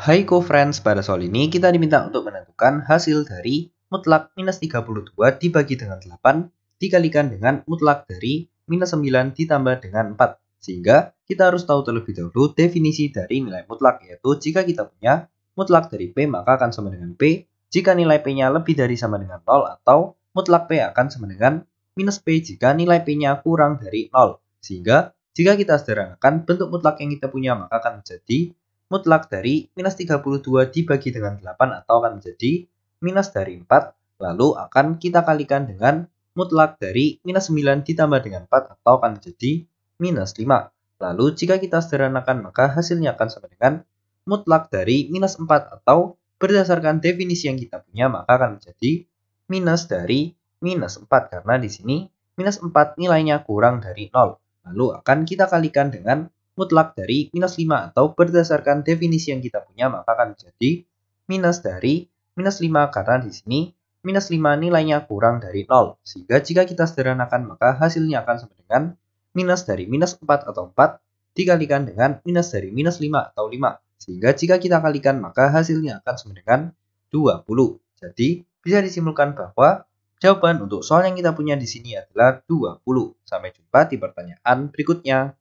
Hai co-friends, pada soal ini kita diminta untuk menentukan hasil dari mutlak minus 32 dibagi dengan 8 dikalikan dengan mutlak dari minus 9 ditambah dengan 4. Sehingga kita harus tahu terlebih dahulu definisi dari nilai mutlak, yaitu jika kita punya mutlak dari P maka akan sama dengan P, jika nilai P-nya lebih dari sama dengan 0 atau mutlak P akan sama dengan minus P jika nilai P-nya kurang dari 0. Sehingga jika kita sederhanakan bentuk mutlak yang kita punya maka akan menjadi mutlak dari minus 32 dibagi dengan 8 atau akan menjadi minus dari 4, lalu akan kita kalikan dengan mutlak dari minus 9 ditambah dengan 4 atau akan menjadi minus 5. Lalu jika kita sederhanakan maka hasilnya akan sama dengan mutlak dari minus 4 atau berdasarkan definisi yang kita punya maka akan menjadi minus dari minus 4 karena di sini minus 4 nilainya kurang dari 0. Lalu akan kita kalikan dengan mutlak dari minus 5 atau berdasarkan definisi yang kita punya maka akan menjadi minus dari minus 5 karena di sini minus 5 nilainya kurang dari 0 sehingga jika kita sederhanakan maka hasilnya akan sama dengan minus dari minus 4 atau 4 dikalikan dengan minus dari minus 5 atau 5 sehingga jika kita kalikan maka hasilnya akan sama dengan 20 jadi bisa disimpulkan bahwa jawaban untuk soal yang kita punya di sini adalah 20 sampai jumpa di pertanyaan berikutnya